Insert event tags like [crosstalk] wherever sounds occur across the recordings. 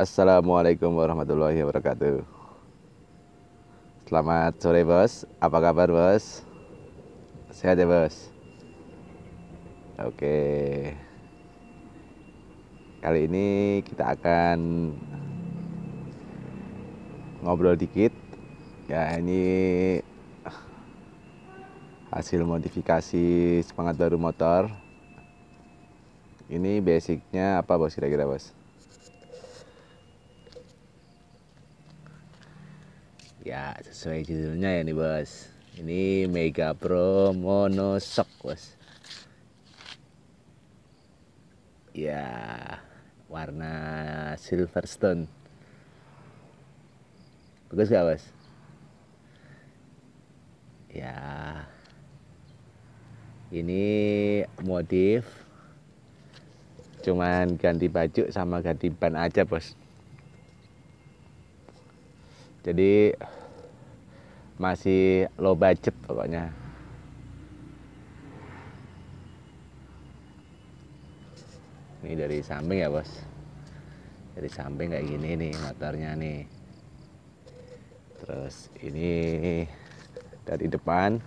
Assalamualaikum warahmatullahi wabarakatuh. Selamat sore bos, apa kabar bos? Sehat ya bos? Oke. Kali ini kita akan ngobrol dikit. Ya ini hasil modifikasi semangat baru motor. Ini basicnya apa bos kira-kira bos? ya sesuai judulnya ya nih bos ini Mega Pro Shock bos ya warna Silverstone bagus gak bos ya ini modif cuman ganti baju sama ganti ban aja bos jadi masih low budget pokoknya ini dari samping ya bos dari samping kayak gini nih motornya nih terus ini dari depan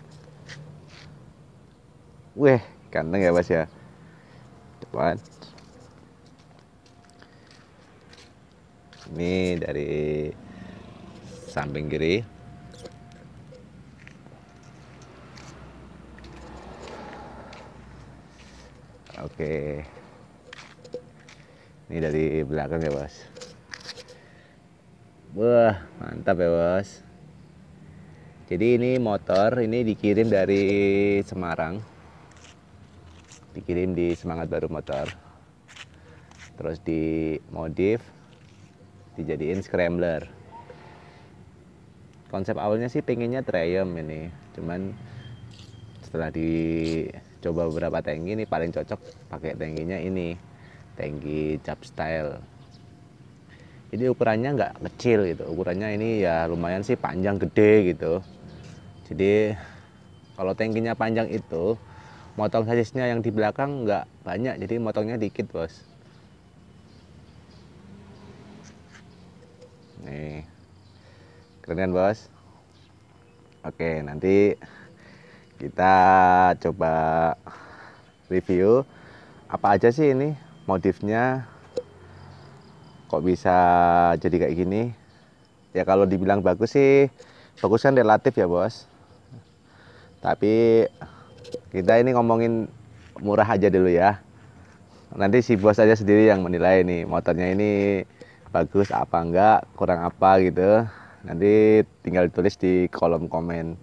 Wih ganteng ya bos ya depan ini dari samping kiri oke ini dari belakang ya bos wah mantap ya bos jadi ini motor ini dikirim dari Semarang dikirim di semangat baru motor terus dimodif dijadiin scrambler konsep awalnya sih pengennya Triumph ini cuman setelah dicoba beberapa tangki ini paling cocok pakai tangkinya ini tangki cap style Jadi ukurannya nggak kecil gitu ukurannya ini ya lumayan sih panjang gede gitu jadi kalau tangkinya panjang itu motong sasisnya yang di belakang nggak banyak jadi motongnya dikit bos nih Keren kan bos? Oke, nanti kita coba review apa aja sih ini motifnya kok bisa jadi kayak gini ya kalau dibilang bagus sih bagus kan relatif ya bos tapi kita ini ngomongin murah aja dulu ya nanti si bos aja sendiri yang menilai nih motornya ini bagus apa enggak kurang apa gitu Nanti tinggal tulis di kolom komen.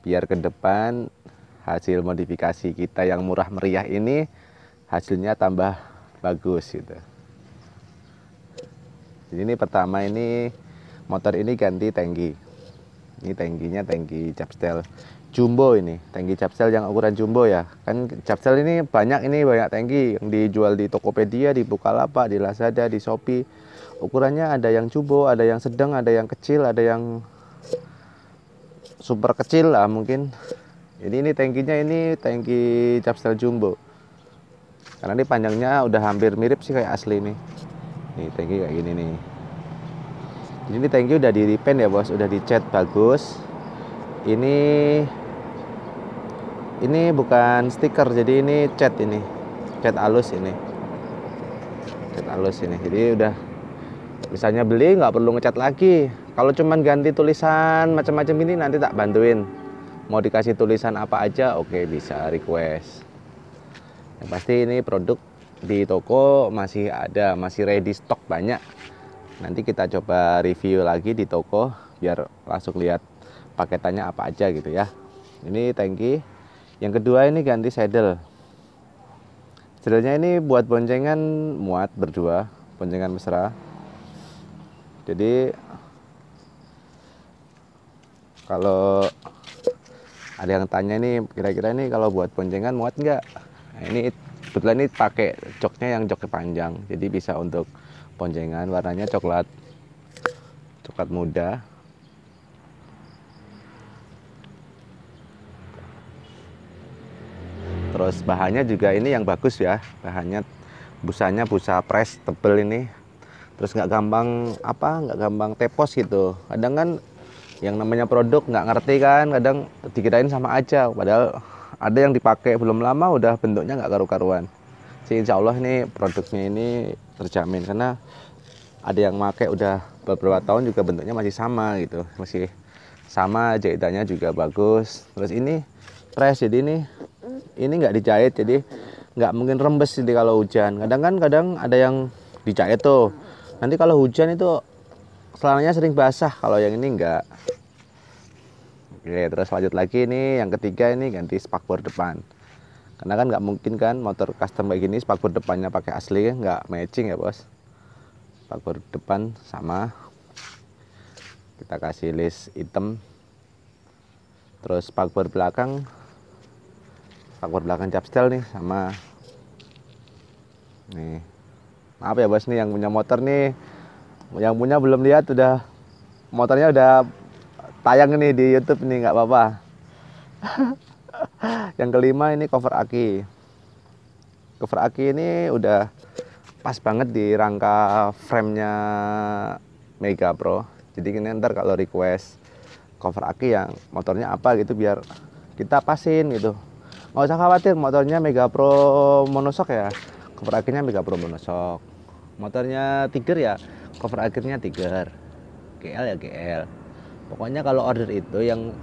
Biar ke depan hasil modifikasi kita yang murah meriah ini hasilnya tambah bagus gitu. Jadi ini pertama ini motor ini ganti tangki. Ini tangkinya tangki capstel jumbo ini tangki Capstel yang ukuran jumbo ya kan Capstel ini banyak ini banyak tangki yang dijual di Tokopedia di Bukalapak di Lazada di Shopee ukurannya ada yang jumbo ada yang sedang ada yang kecil ada yang super kecil lah mungkin jadi ini tangkinya ini tangki capstel jumbo karena ini panjangnya udah hampir mirip sih kayak asli nih nih tangki kayak gini nih jadi ini tangki udah di repaint ya bos udah dicat bagus ini ini bukan stiker jadi ini cat ini cat halus ini cat halus ini jadi udah misalnya beli nggak perlu ngecat lagi kalau cuman ganti tulisan macam-macam ini nanti tak bantuin mau dikasih tulisan apa aja oke okay, bisa request yang pasti ini produk di toko masih ada masih ready stock banyak nanti kita coba review lagi di toko biar langsung lihat paketannya apa aja gitu ya ini tangki yang kedua ini ganti saddle saddlenya ini buat boncengan muat berdua boncengan mesra jadi kalau ada yang tanya nih kira-kira nih kalau buat boncengan muat nggak nah, ini kebetulan ini pakai joknya yang jok panjang jadi bisa untuk boncengan warnanya coklat coklat muda terus bahannya juga ini yang bagus ya bahannya busanya busa press tebel ini terus nggak gampang apa nggak gampang tepos gitu kadang kan yang namanya produk nggak ngerti kan kadang dikirain sama aja padahal ada yang dipakai belum lama udah bentuknya nggak karu-karuan sih insya Allah ini produknya ini terjamin karena ada yang pakai udah beberapa tahun juga bentuknya masih sama gitu masih sama jahitannya juga bagus terus ini press jadi ini ini nggak dijahit jadi nggak mungkin rembes jadi kalau hujan kadang kan kadang ada yang dijahit tuh nanti kalau hujan itu selananya sering basah kalau yang ini enggak oke terus lanjut lagi ini yang ketiga ini ganti spakbor depan karena kan nggak mungkin kan motor custom kayak gini spakbor depannya pakai asli nggak matching ya bos spakbor depan sama kita kasih list item terus spakbor belakang spakbor belakang capstel nih sama nih maaf ya bos nih yang punya motor nih yang punya belum lihat udah motornya udah tayang nih di YouTube nih nggak apa-apa [laughs] yang kelima ini cover aki cover aki ini udah pas banget di rangka framenya Mega Pro jadi ini ntar kalau request cover aki yang motornya apa gitu biar kita pasin gitu nggak usah khawatir motornya Mega Pro monosok ya cover akhirnya Mega Pro monoshock, motornya Tiger ya cover akhirnya Tiger GL ya GL pokoknya kalau order itu yang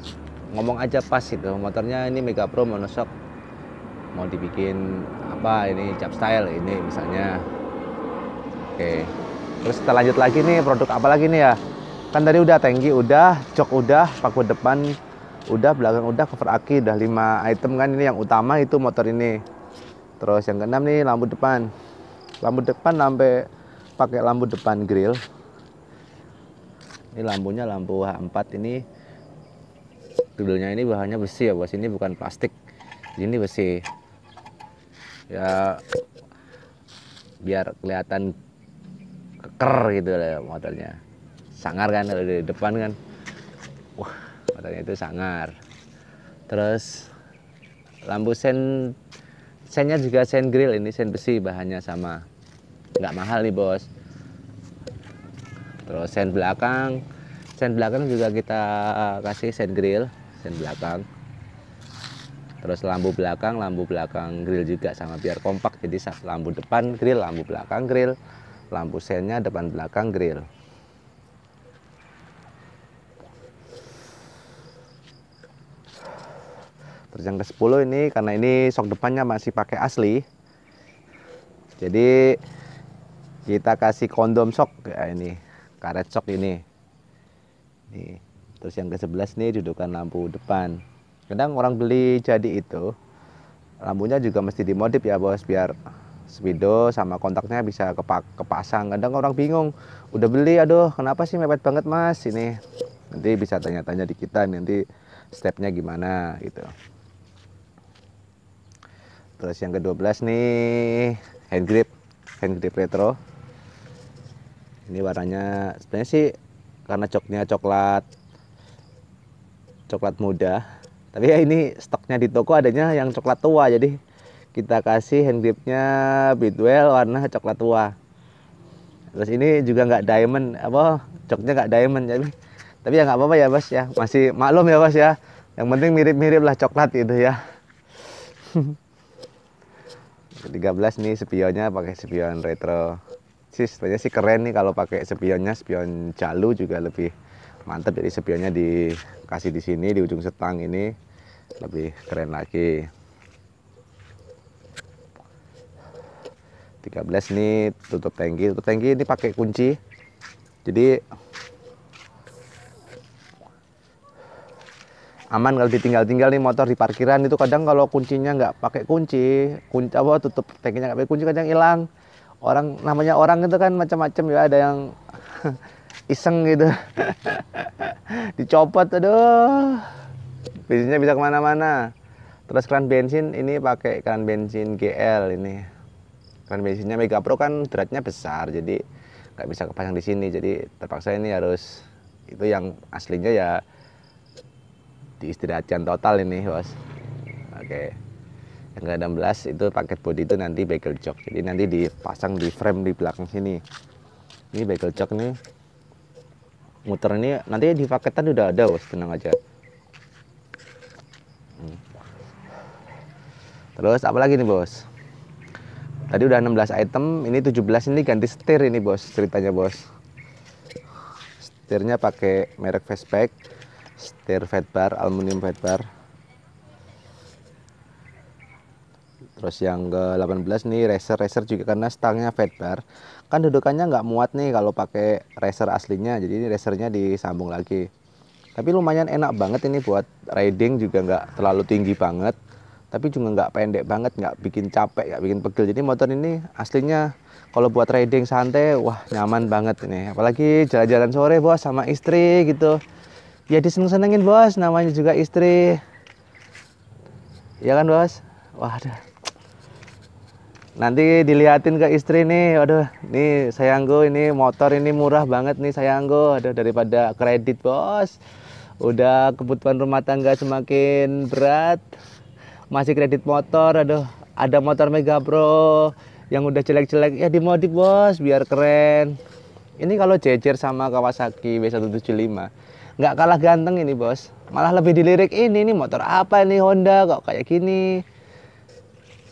ngomong aja pas itu motornya ini Mega Pro monosok mau dibikin apa ini cap style ini misalnya oke terus kita lanjut lagi nih produk apa lagi nih ya kan tadi udah tangki udah jok udah paku depan udah belakang udah cover aki udah 5 item kan ini yang utama itu motor ini terus yang keenam nih lampu depan lampu depan sampai pakai lampu depan grill ini lampunya lampu H4 ini grillnya ini bahannya besi ya bos ini bukan plastik ini besi ya biar kelihatan keker gitu lah ya modelnya, sangar kan kalau di depan kan wah modelnya itu sangar terus lampu sen Sennya juga sen grill ini, sen besi bahannya sama. Nggak mahal nih bos. Terus sen belakang, sen belakang juga kita kasih sen grill, sen belakang. Terus lampu belakang, lampu belakang grill juga sama biar kompak. Jadi lampu depan grill, lampu belakang grill, lampu sennya depan belakang grill. Terus yang ke-10 ini karena ini sok depannya masih pakai asli. Jadi kita kasih kondom sok ya ini, karet sok ini. Nih. Terus yang ke-11 nih dudukan lampu depan. Kadang orang beli jadi itu lampunya juga mesti dimodif ya bos biar speedo sama kontaknya bisa kepak kepasang kadang orang bingung udah beli aduh kenapa sih mepet banget mas ini nanti bisa tanya-tanya di kita nanti stepnya gimana gitu terus yang ke-12 nih hand grip hand grip retro ini warnanya sebenarnya sih karena coknya coklat coklat muda tapi ya ini stoknya di toko adanya yang coklat tua jadi kita kasih hand gripnya bitwell warna coklat tua terus ini juga nggak diamond apa coknya nggak diamond jadi tapi ya nggak apa-apa ya bos ya masih maklum ya bos ya yang penting mirip-mirip lah coklat itu ya [laughs] 13 nih spionnya pakai spion retro sih sebenarnya sih keren nih kalau pakai spionnya spion calu juga lebih mantap jadi spionnya dikasih di sini di ujung setang ini lebih keren lagi 13 nih tutup tangki tutup tangki ini pakai kunci jadi aman kalau ditinggal-tinggal nih motor di parkiran itu kadang kalau kuncinya nggak pakai kunci kunci apa tutup tangkinya nggak pakai kunci kadang hilang orang namanya orang itu kan macam-macam ya ada yang [laughs] iseng gitu [laughs] dicopot aduh bensinnya bisa kemana-mana terus keran bensin ini pakai keran bensin GL ini keran bensinnya Mega Pro kan beratnya besar jadi nggak bisa kepasang di sini jadi terpaksa ini harus itu yang aslinya ya diistirahatkan total ini bos oke yang ke-16 itu paket bodi itu nanti bagel jok jadi nanti dipasang di frame di belakang sini ini bagel jok nih muter ini nanti di paketan udah ada bos tenang aja hmm. terus apa lagi nih bos tadi udah 16 item ini 17 ini ganti setir ini bos ceritanya bos setirnya pakai merek Fastback stir fat bar aluminium fat bar terus yang ke 18 nih racer racer juga karena stangnya fat bar kan dudukannya nggak muat nih kalau pakai racer aslinya jadi ini racernya disambung lagi tapi lumayan enak banget ini buat riding juga nggak terlalu tinggi banget tapi juga nggak pendek banget nggak bikin capek nggak bikin pegel jadi motor ini aslinya kalau buat riding santai wah nyaman banget ini apalagi jalan-jalan sore bos sama istri gitu ya diseneng-senengin bos namanya juga istri ya kan bos wah ada nanti diliatin ke istri nih waduh nih sayangku ini motor ini murah banget nih sayangku aduh daripada kredit bos udah kebutuhan rumah tangga semakin berat masih kredit motor aduh ada motor Mega Pro yang udah jelek-jelek ya dimodif bos biar keren ini kalau jejer sama Kawasaki B175 nggak kalah ganteng ini bos malah lebih dilirik ini nih motor apa ini Honda kok kayak gini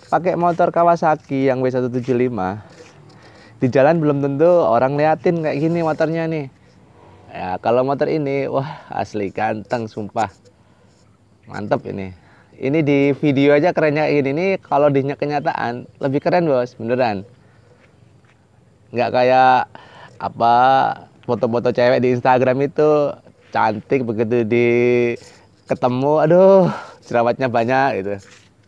pakai motor Kawasaki yang W175 di jalan belum tentu orang liatin kayak gini motornya nih ya kalau motor ini wah asli ganteng sumpah mantep ini ini di video aja kerennya ini nih kalau di kenyataan lebih keren bos beneran nggak kayak apa foto-foto cewek di Instagram itu cantik begitu di ketemu aduh jerawatnya banyak gitu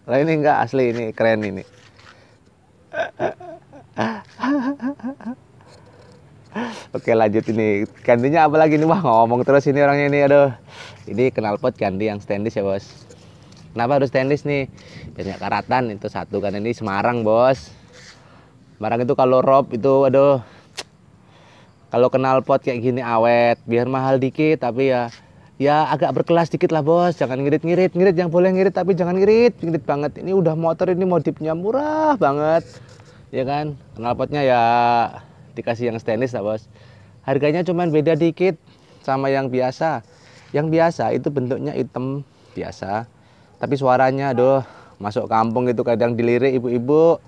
lah ini enggak asli ini keren ini Oke lanjut ini gantinya apa lagi nih wah ngomong terus ini orangnya ini aduh ini kenal pot ganti yang stainless ya bos kenapa harus stainless nih biasanya karatan itu satu kan ini Semarang bos Semarang itu kalau rob itu aduh kalau kenal pot kayak gini awet biar mahal dikit tapi ya ya agak berkelas dikit lah bos jangan ngirit-ngirit ngirit yang boleh ngirit tapi jangan ngirit ngirit banget ini udah motor ini modifnya murah banget ya kan kenal potnya ya dikasih yang stainless lah bos harganya cuman beda dikit sama yang biasa yang biasa itu bentuknya hitam biasa tapi suaranya aduh masuk kampung gitu kadang dilirik ibu-ibu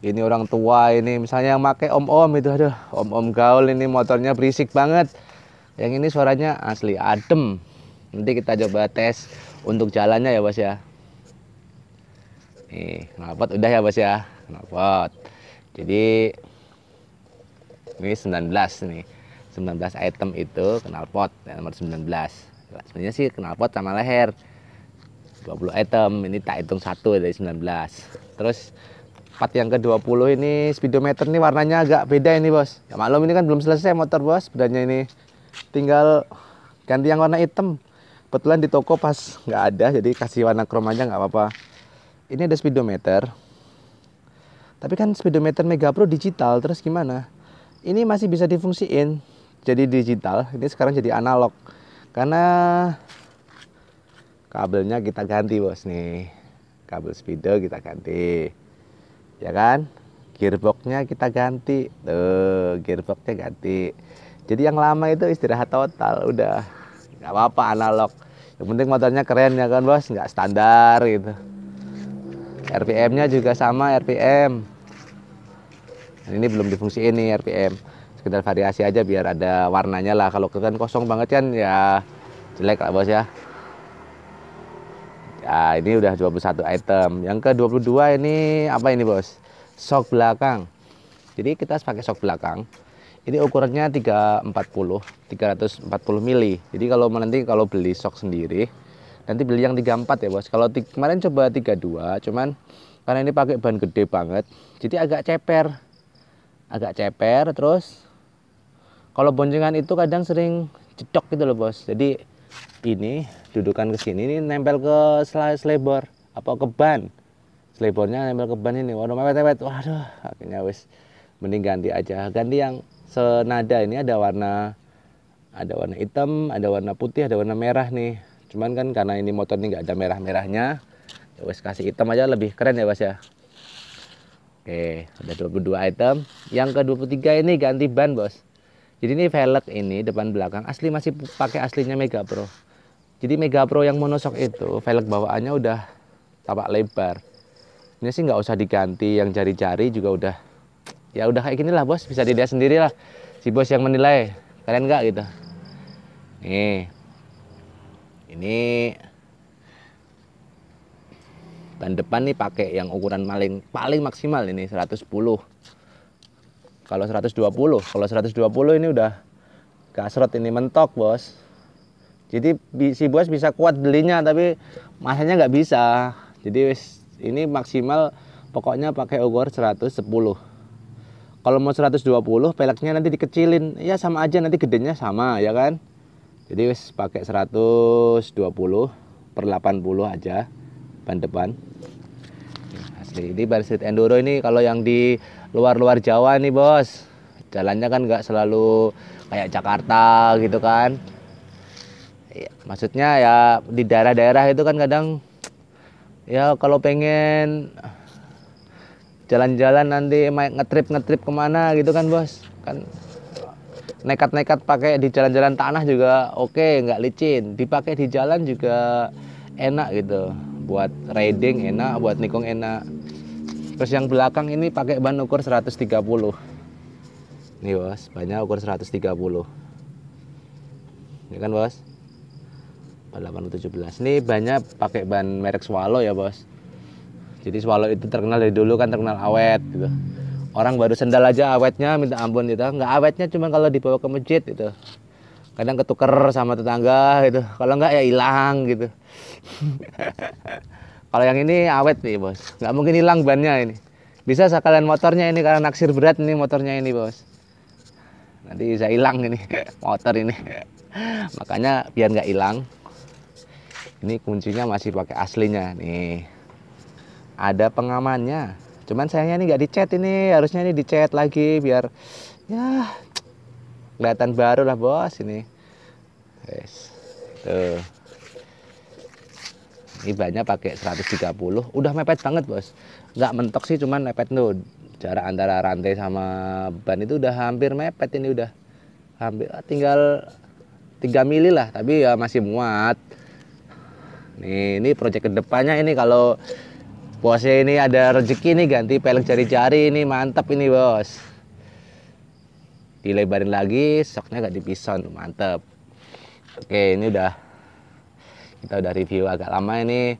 ini orang tua ini misalnya yang pakai om-om itu aduh om-om gaul ini motornya berisik banget yang ini suaranya asli adem nanti kita coba tes untuk jalannya ya bos ya nih knalpot udah ya bos ya knalpot jadi ini 19 nih 19 item itu knalpot ya, nomor 19 nah, sebenarnya sih knalpot sama leher 20 item ini tak hitung satu dari 19 terus part yang ke-20 ini speedometer ini warnanya agak beda ini bos ya, maklum ini kan belum selesai motor bos bedanya ini tinggal ganti yang warna hitam kebetulan di toko pas nggak ada jadi kasih warna krom aja nggak apa-apa ini ada speedometer tapi kan speedometer megapro digital terus gimana ini masih bisa difungsiin jadi digital ini sekarang jadi analog karena kabelnya kita ganti bos nih kabel speedo kita ganti ya kan gearboxnya kita ganti tuh gearboxnya ganti jadi yang lama itu istirahat total udah nggak apa-apa analog yang penting motornya keren ya kan bos nggak standar gitu RPM nya juga sama RPM Dan ini belum difungsi ini RPM sekedar variasi aja biar ada warnanya lah kalau kan kosong banget kan ya jelek lah bos ya Ya, ini udah 21 item. Yang ke-22 ini apa ini, Bos? Sok belakang. Jadi kita pakai sok belakang. Ini ukurannya 340, 340 mili. Jadi kalau nanti kalau beli sok sendiri, nanti beli yang 34 ya, Bos. Kalau kemarin coba 32, cuman karena ini pakai ban gede banget, jadi agak ceper. Agak ceper terus kalau boncengan itu kadang sering cedok gitu loh, Bos. Jadi ini dudukan ke sini ini nempel ke selebor apa ke ban selebornya nempel ke ban ini waduh mepet mepet waduh akhirnya wes mending ganti aja ganti yang senada ini ada warna ada warna hitam ada warna putih ada warna merah nih cuman kan karena ini motor ini nggak ada merah merahnya ya wes kasih hitam aja lebih keren ya bos ya oke ada 22 item yang ke 23 ini ganti ban bos jadi ini velg ini depan belakang asli masih pakai aslinya Mega Pro jadi Mega Pro yang monosok itu velg bawaannya udah tapak lebar. Ini sih nggak usah diganti, yang jari-jari juga udah ya udah kayak gini lah bos, bisa dilihat sendiri lah. Si bos yang menilai, kalian nggak gitu. Nih, ini ban depan nih pakai yang ukuran paling paling maksimal ini 110. Kalau 120, kalau 120 ini udah kasrot ini mentok bos jadi si bos bisa kuat belinya tapi masanya nggak bisa jadi ini maksimal pokoknya pakai ukur 110 kalau mau 120 peleknya nanti dikecilin ya sama aja nanti gedenya sama ya kan jadi wis pakai 120 per 80 aja ban depan asli ini street enduro ini kalau yang di luar-luar Jawa nih bos jalannya kan nggak selalu kayak Jakarta gitu kan Iya, maksudnya ya di daerah-daerah itu kan kadang ya kalau pengen jalan-jalan nanti ngetrip ngetrip kemana gitu kan bos kan nekat-nekat pakai di jalan-jalan tanah juga oke okay, nggak licin dipakai di jalan juga enak gitu buat riding enak buat nikung enak terus yang belakang ini pakai ban ukur 130 nih bos banyak ukur 130 ini iya kan bos 817 ini banyak pakai ban merek Swallow ya bos jadi Swallow itu terkenal dari dulu kan terkenal awet gitu orang baru sendal aja awetnya minta ampun gitu nggak awetnya cuma kalau dibawa ke masjid gitu kadang ketuker sama tetangga gitu kalau nggak ya hilang gitu [laughs] kalau yang ini awet nih bos nggak mungkin hilang bannya ini bisa sekalian motornya ini karena naksir berat nih motornya ini bos nanti bisa hilang ini [laughs] motor ini [laughs] makanya biar nggak hilang ini kuncinya masih pakai aslinya nih ada pengamannya cuman sayangnya ini nggak dicat ini harusnya ini dicat lagi biar ya kelihatan baru lah bos ini yes. tuh ini banyak pakai 130 udah mepet banget bos nggak mentok sih cuman mepet tuh jarak antara rantai sama ban itu udah hampir mepet ini udah hampir tinggal 3 mili lah tapi ya masih muat Nih, ini project kedepannya ini kalau bosnya ini ada rezeki nih ganti pelek jari-jari ini mantap ini bos. Dilebarin lagi, soknya gak dipisah, mantap. Oke, ini udah kita udah review agak lama ini.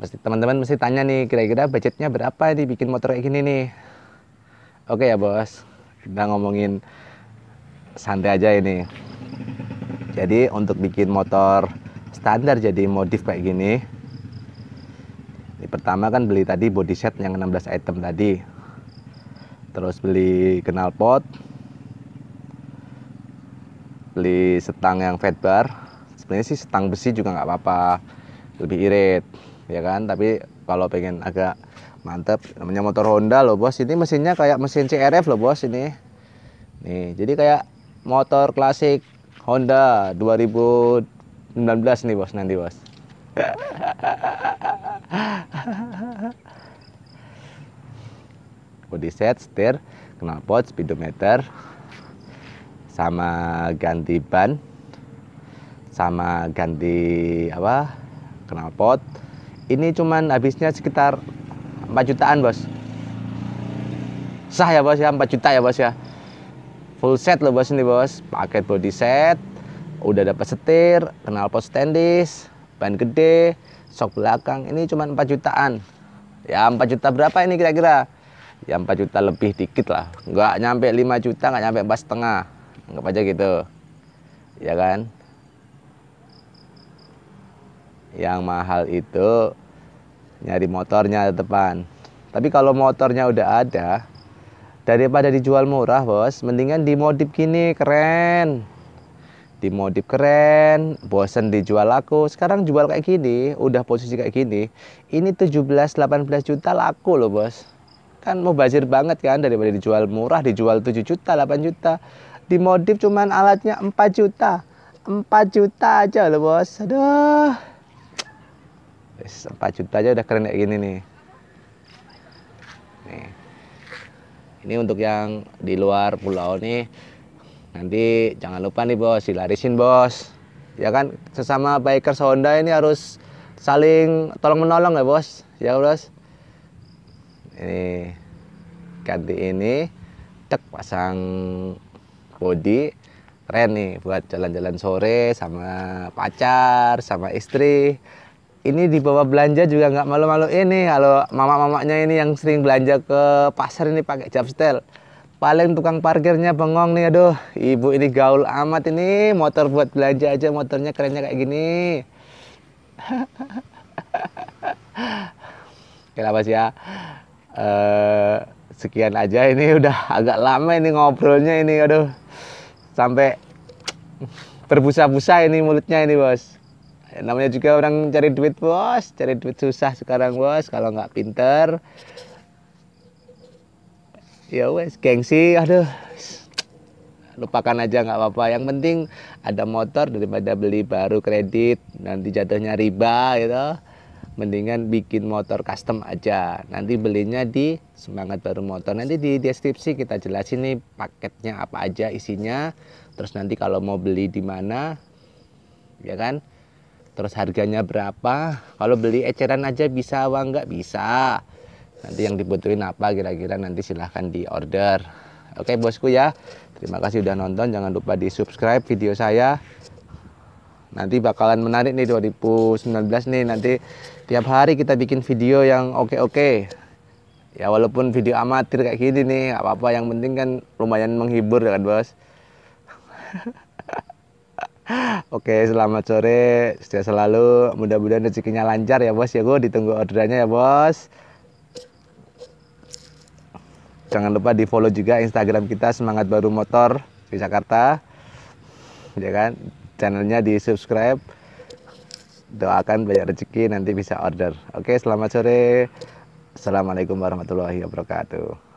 Mesti teman-teman mesti tanya nih kira-kira budgetnya berapa nih bikin motor kayak gini nih. Oke ya bos, kita ngomongin santai aja ini. Jadi untuk bikin motor standar jadi modif kayak gini ini pertama kan beli tadi body set yang 16 item tadi terus beli kenal pot beli setang yang fat bar sebenarnya sih setang besi juga nggak apa-apa lebih irit ya kan tapi kalau pengen agak mantep namanya motor Honda loh bos ini mesinnya kayak mesin CRF loh bos ini nih jadi kayak motor klasik Honda 2000. 19 nih bos nanti bos body set, setir, knalpot, speedometer, sama ganti ban, sama ganti apa knalpot. Ini cuman habisnya sekitar 4 jutaan bos. Sah ya bos ya 4 juta ya bos ya. Full set loh bos ini bos, paket body set, udah dapat setir kenal pot standis ban gede sok belakang ini cuma 4 jutaan ya 4 juta berapa ini kira-kira ya 4 juta lebih dikit lah nggak nyampe 5 juta nggak nyampe empat setengah anggap aja gitu ya kan yang mahal itu nyari motornya depan tapi kalau motornya udah ada daripada dijual murah bos mendingan dimodif gini keren dimodif keren, bosen dijual laku. Sekarang jual kayak gini, udah posisi kayak gini. Ini 17-18 juta laku loh bos. Kan mau bazir banget kan daripada dijual murah, dijual 7 juta, 8 juta. dimodif cuman alatnya 4 juta. 4 juta aja loh bos. Aduh. 4 juta aja udah keren kayak gini nih. Nih. Ini untuk yang di luar pulau nih nanti jangan lupa nih bos dilarisin bos ya kan sesama biker Honda ini harus saling tolong menolong ya bos ya bos ini ganti ini cek pasang body keren nih buat jalan-jalan sore sama pacar sama istri ini dibawa belanja juga nggak malu-malu ini kalau mama-mamanya ini yang sering belanja ke pasar ini pakai jabstel paling tukang parkirnya bengong nih aduh ibu ini gaul amat ini motor buat belanja aja motornya kerennya kayak gini [laughs] Oke lah ya eh, sekian aja ini udah agak lama ini ngobrolnya ini aduh sampai berbusa-busa ini mulutnya ini bos namanya juga orang cari duit bos cari duit susah sekarang bos kalau nggak pinter ya wes gengsi aduh lupakan aja nggak apa-apa yang penting ada motor daripada beli baru kredit nanti jatuhnya riba gitu mendingan bikin motor custom aja nanti belinya di semangat baru motor nanti di deskripsi kita jelasin nih paketnya apa aja isinya terus nanti kalau mau beli di mana ya kan terus harganya berapa kalau beli eceran aja bisa uang nggak bisa nanti yang dibutuhin apa kira-kira nanti silahkan di order oke bosku ya terima kasih udah nonton jangan lupa di subscribe video saya nanti bakalan menarik nih 2019 nih nanti tiap hari kita bikin video yang oke-oke ya walaupun video amatir kayak gini nih apa-apa yang penting kan lumayan menghibur ya kan bos [laughs] Oke, selamat sore. Setia selalu. Mudah-mudahan rezekinya lancar ya, Bos. Ya, gue ditunggu orderannya ya, Bos jangan lupa di follow juga Instagram kita semangat baru motor di Jakarta ya kan channelnya di subscribe doakan banyak rezeki nanti bisa order oke selamat sore Assalamualaikum warahmatullahi wabarakatuh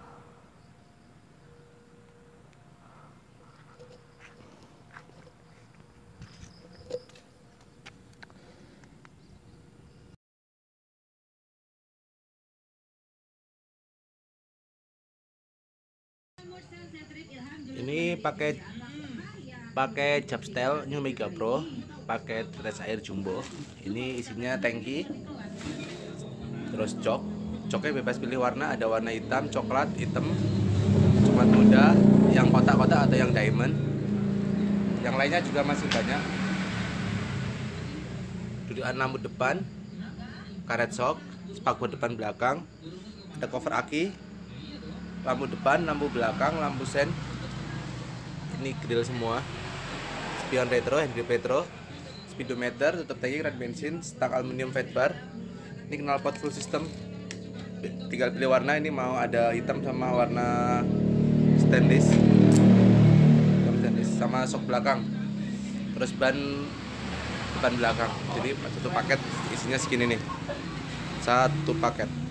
pakai pakai Jabstel New Mega Pro pakai tetes air jumbo ini isinya tangki terus cok coknya bebas pilih warna ada warna hitam coklat hitam coklat muda yang kotak-kotak atau yang diamond yang lainnya juga masih banyak dudukan lampu depan karet sok spakbor depan belakang ada cover aki lampu depan lampu belakang lampu sen ini grill semua spion retro, handle retro speedometer, tutup tangki keran bensin stang aluminium fat bar ini knalpot full system tinggal pilih warna ini mau ada hitam sama warna stainless hitam stainless sama sok belakang terus ban depan belakang jadi satu paket isinya segini nih satu paket